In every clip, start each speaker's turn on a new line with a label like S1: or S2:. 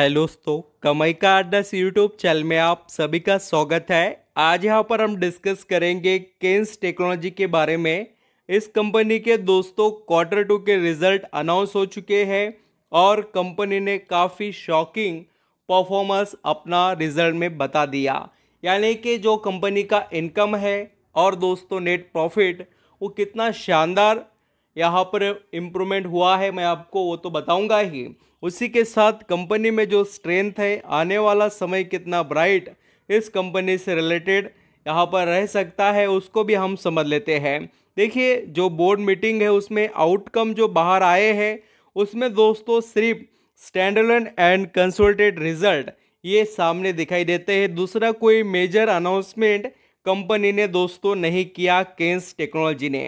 S1: hello दोस्तों कमाई का अड्डास यूट्यूब चैनल में आप सभी का स्वागत है आज यहाँ पर हम डिस्कस करेंगे केन्स टेक्नोलॉजी के बारे में इस कंपनी के दोस्तों क्वार्टर टू के रिजल्ट अनाउंस हो चुके हैं और कंपनी ने काफ़ी शॉकिंग परफॉर्मेंस अपना रिजल्ट में बता दिया यानी कि जो कंपनी का इनकम है और दोस्तों नेट प्रॉफिट वो कितना शानदार यहाँ पर इम्प्रूवमेंट हुआ है मैं आपको वो तो बताऊंगा ही उसी के साथ कंपनी में जो स्ट्रेंथ है आने वाला समय कितना ब्राइट इस कंपनी से रिलेटेड यहाँ पर रह सकता है उसको भी हम समझ लेते हैं देखिए जो बोर्ड मीटिंग है उसमें आउटकम जो बाहर आए हैं उसमें दोस्तों सिर्फ स्टैंडर्ड एंड कंसल्टेड रिजल्ट ये सामने दिखाई देते हैं दूसरा कोई मेजर अनाउंसमेंट कंपनी ने दोस्तों नहीं किया केंस टेक्नोलॉजी ने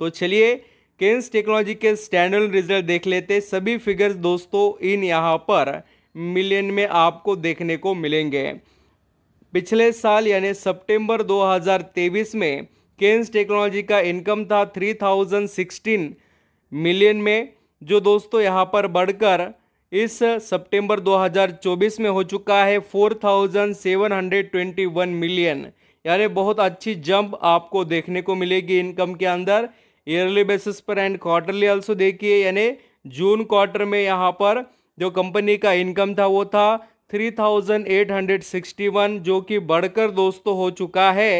S1: तो चलिए केन्स टेक्नोलॉजी के स्टैंडर्ड रिजल्ट देख लेते सभी फिगर्स दोस्तों इन यहाँ पर मिलियन में आपको देखने को मिलेंगे पिछले साल यानी सितंबर 2023 में केन्स टेक्नोलॉजी का इनकम था 3016 मिलियन में जो दोस्तों यहाँ पर बढ़कर इस सितंबर 2024 में हो चुका है 4721 मिलियन यानी बहुत अच्छी जंप आपको देखने को मिलेगी इनकम के अंदर ईयरली बेसिस पर एंड क्वार्टरली ऑल्सो देखिए यानी जून क्वार्टर में यहाँ पर जो कंपनी का इनकम था वो था 3861 जो कि बढ़कर दोस्तों हो चुका है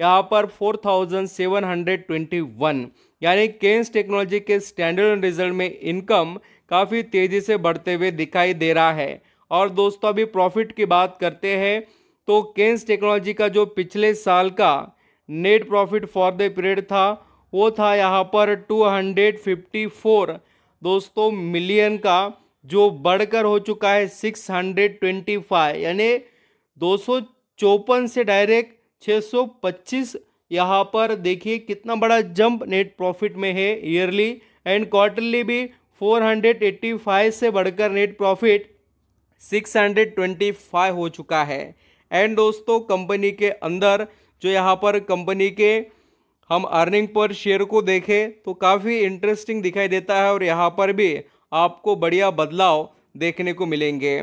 S1: यहाँ पर 4721 यानी केन्स टेक्नोलॉजी के स्टैंडर्ड रिजल्ट में इनकम काफ़ी तेज़ी से बढ़ते हुए दिखाई दे रहा है और दोस्तों अभी प्रॉफिट की बात करते हैं तो केन्स टेक्नोलॉजी का जो पिछले साल का net profit for the period था वो था यहाँ पर 254 दोस्तों मिलियन का जो बढ़कर हो चुका है 625 यानी दो से डायरेक्ट 625 यहाँ पर देखिए कितना बड़ा जंप नेट प्रॉफिट में है ईयरली एंड क्वार्टरली भी 485 से बढ़कर नेट प्रॉफिट 625 हो चुका है एंड दोस्तों कंपनी के अंदर जो यहाँ पर कंपनी के हम अर्निंग पर शेयर को देखें तो काफ़ी इंटरेस्टिंग दिखाई देता है और यहाँ पर भी आपको बढ़िया बदलाव देखने को मिलेंगे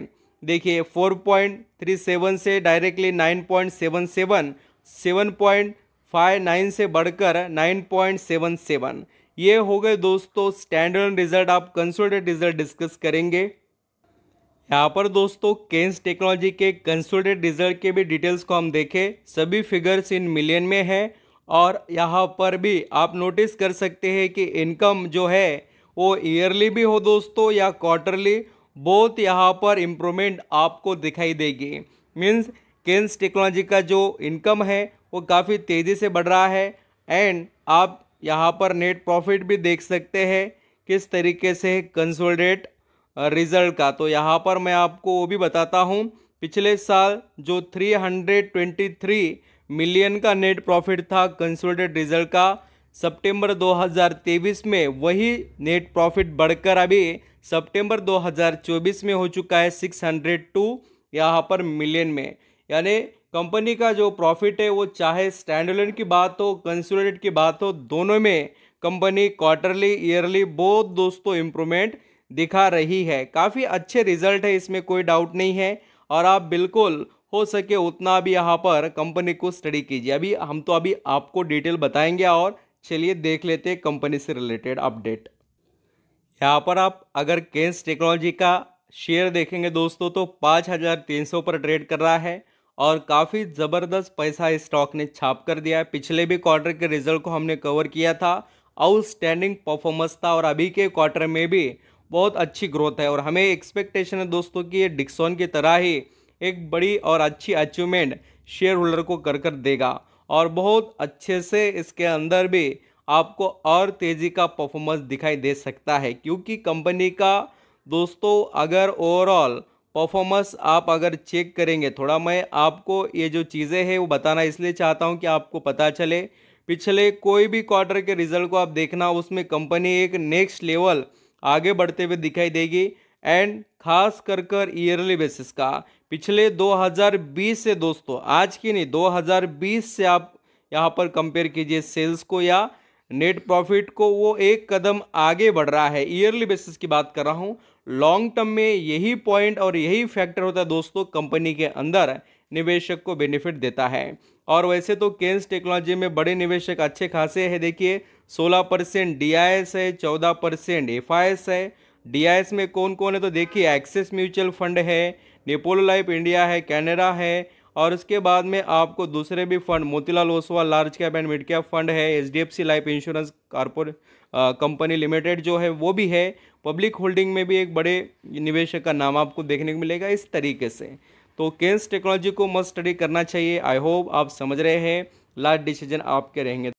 S1: देखिए 4.37 से डायरेक्टली 9.77 7.59 से बढ़कर 9.77 ये हो गए दोस्तों स्टैंडर्ड रिजल्ट आप कंसोलिडेट रिजल्ट डिस्कस करेंगे यहाँ पर दोस्तों केन्स टेक्नोलॉजी के कंसोलिडेट रिजल्ट के भी डिटेल्स को हम देखें सभी फिगर्स इन मिलियन में है और यहाँ पर भी आप नोटिस कर सकते हैं कि इनकम जो है वो ईयरली भी हो दोस्तों या क्वार्टरली बहुत यहाँ पर इम्प्रूवमेंट आपको दिखाई देगी मीन्स केन्स टेक्नोलॉजी का जो इनकम है वो काफ़ी तेज़ी से बढ़ रहा है एंड आप यहाँ पर नेट प्रॉफिट भी देख सकते हैं किस तरीके से कंसोलिडेट रिजल्ट का तो यहाँ पर मैं आपको वो भी बताता हूँ पिछले साल जो 323 मिलियन का नेट प्रॉफिट था कंसोलिडेट रिजल्ट का सितंबर 2023 में वही नेट प्रॉफिट बढ़कर अभी सितंबर 2024 में हो चुका है 602 यहाँ पर मिलियन में यानी कंपनी का जो प्रॉफिट है वो चाहे स्टैंडलोन की बात हो कंसोलिडेट की बात हो दोनों में कंपनी क्वार्टरली ईयरली बहुत दोस्तों इम्प्रूवमेंट दिखा रही है काफ़ी अच्छे रिजल्ट है इसमें कोई डाउट नहीं है और आप बिल्कुल हो सके उतना भी यहाँ पर कंपनी को स्टडी कीजिए अभी हम तो अभी आपको डिटेल बताएंगे और चलिए देख लेते हैं कंपनी से रिलेटेड अपडेट यहाँ पर आप अगर केंस टेक्नोलॉजी का शेयर देखेंगे दोस्तों तो पाँच हज़ार तीन सौ पर ट्रेड कर रहा है और काफ़ी ज़बरदस्त पैसा स्टॉक ने छाप कर दिया है पिछले भी क्वार्टर के रिजल्ट को हमने कवर किया था आउटस्टैंडिंग परफॉर्मेंस था और अभी के क्वार्टर में भी बहुत अच्छी ग्रोथ है और हमें एक्सपेक्टेशन है दोस्तों कि ये डिक्सॉन की तरह ही एक बड़ी और अच्छी अचीवमेंट शेयर होल्डर को कर कर देगा और बहुत अच्छे से इसके अंदर भी आपको और तेज़ी का परफॉर्मेंस दिखाई दे सकता है क्योंकि कंपनी का दोस्तों अगर ओवरऑल परफॉर्मेंस आप अगर चेक करेंगे थोड़ा मैं आपको ये जो चीज़ें हैं वो बताना इसलिए चाहता हूँ कि आपको पता चले पिछले कोई भी क्वार्टर के रिजल्ट को आप देखना उसमें कंपनी एक नेक्स्ट लेवल आगे बढ़ते हुए दिखाई देगी एंड खास कर कर ईयरली बेसिस का पिछले 2020 से दोस्तों आज की नहीं 2020 से आप यहाँ पर कंपेयर कीजिए सेल्स को या नेट प्रॉफिट को वो एक कदम आगे बढ़ रहा है ईयरली बेसिस की बात कर रहा हूँ लॉन्ग टर्म में यही पॉइंट और यही फैक्टर होता है दोस्तों कंपनी के अंदर निवेशक को बेनिफिट देता है और वैसे तो केन्स टेक्नोलॉजी में बड़े निवेशक अच्छे खासे हैं देखिए 16 परसेंट डी है 14 परसेंट एफ है डी में कौन कौन है तो देखिए एक्सेस म्यूचुअल फंड है नेपोलो लाइफ इंडिया है कैनेडा है और उसके बाद में आपको दूसरे भी fund Motilal Oswal large cap and mid cap fund है H D F C life insurance corporate company limited जो है वो भी है पब्लिक होल्डिंग में भी एक बड़े निवेशक का नाम आपको देखने को मिलेगा इस तरीके से तो केन्स टेक्नोलॉजी को मस्ट स्टडी करना चाहिए आई होप आप समझ रहे हैं लास्ट डिसीजन आपके रहेंगे